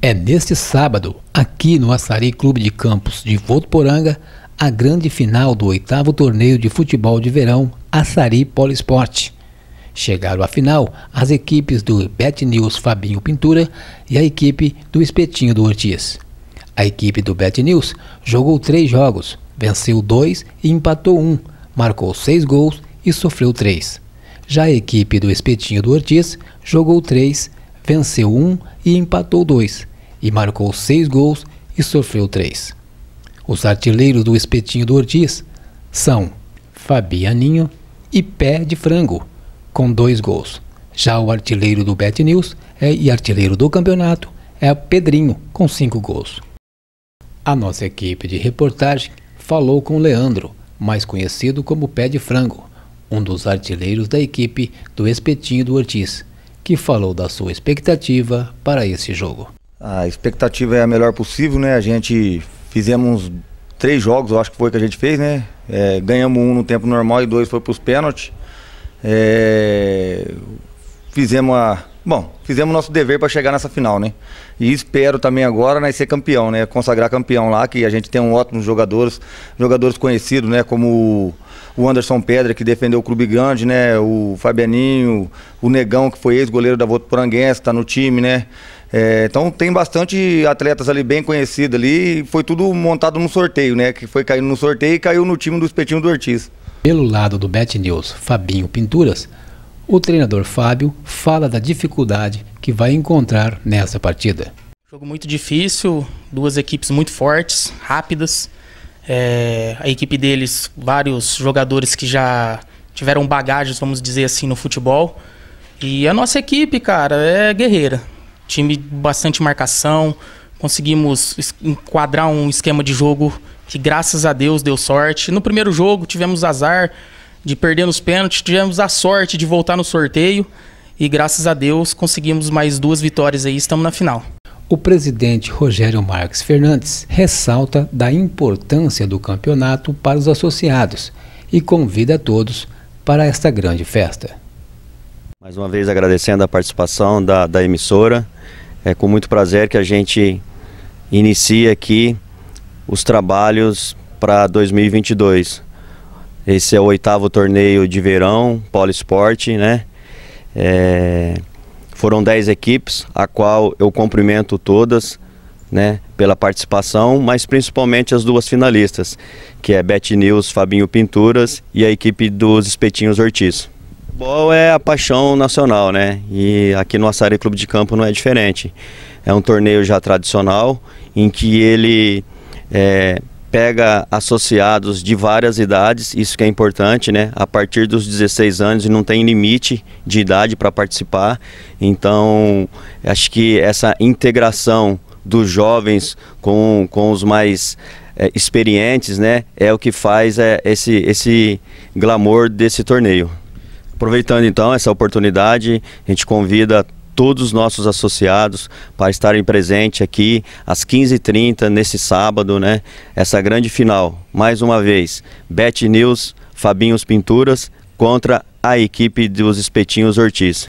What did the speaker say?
É neste sábado, aqui no Açari Clube de Campos de Votuporanga, a grande final do oitavo torneio de futebol de verão Açari Polisport. Chegaram à final as equipes do Bet News Fabinho Pintura e a equipe do Espetinho do Ortiz. A equipe do Bet News jogou três jogos, venceu dois e empatou um, marcou seis gols e sofreu três. Já a equipe do Espetinho do Ortiz jogou três, venceu um e empatou dois, e marcou seis gols e sofreu três. Os artilheiros do espetinho do Ortiz são Fabianinho e Pé de Frango, com dois gols. Já o artilheiro do Bet News é, e artilheiro do campeonato é Pedrinho, com cinco gols. A nossa equipe de reportagem falou com Leandro, mais conhecido como Pé de Frango, um dos artilheiros da equipe do Espetinho do Ortiz, que falou da sua expectativa para esse jogo. A expectativa é a melhor possível, né? A gente fizemos três jogos, eu acho que foi que a gente fez, né? É, ganhamos um no tempo normal e dois foi para os pênaltis. É, fizemos a, Bom, fizemos nosso dever para chegar nessa final, né? E espero também agora né, ser campeão, né? Consagrar campeão lá, que a gente tem um ótimos jogadores, jogadores conhecidos, né? Como o Anderson Pedra, que defendeu o Clube Grande, né? O Fabianinho, o Negão, que foi ex-goleiro da Votoporanguense, está no time, né? É, então tem bastante atletas ali bem conhecidos ali. Foi tudo montado no sorteio, né? Que foi caindo no sorteio e caiu no time do Espetinho do Ortiz. Pelo lado do Bet News, Fabinho Pinturas o treinador Fábio fala da dificuldade que vai encontrar nessa partida. Jogo muito difícil, duas equipes muito fortes, rápidas. É, a equipe deles, vários jogadores que já tiveram bagagens, vamos dizer assim, no futebol. E a nossa equipe, cara, é guerreira. Time bastante marcação, conseguimos enquadrar um esquema de jogo que graças a Deus deu sorte. No primeiro jogo tivemos azar, de perder nos pênaltis. Tivemos a sorte de voltar no sorteio e, graças a Deus, conseguimos mais duas vitórias aí. Estamos na final. O presidente Rogério Marques Fernandes ressalta da importância do campeonato para os associados e convida todos para esta grande festa. Mais uma vez agradecendo a participação da, da emissora. É com muito prazer que a gente inicia aqui os trabalhos para 2022. Esse é o oitavo torneio de verão, poliesporte, né? É, foram dez equipes, a qual eu cumprimento todas, né? Pela participação, mas principalmente as duas finalistas, que é Bet News, Fabinho Pinturas e a equipe dos Espetinhos Ortiz. Futebol é a paixão nacional, né? E aqui no Açaí Clube de Campo não é diferente. É um torneio já tradicional em que ele é, pega associados de várias idades, isso que é importante, né? A partir dos 16 anos não tem limite de idade para participar. Então, acho que essa integração dos jovens com, com os mais é, experientes, né? É o que faz é, esse, esse glamour desse torneio. Aproveitando então essa oportunidade, a gente convida todos os nossos associados para estarem presentes aqui às 15h30 nesse sábado, né? Essa grande final. Mais uma vez, Bet News, Fabinhos Pinturas contra a equipe dos Espetinhos Ortiz.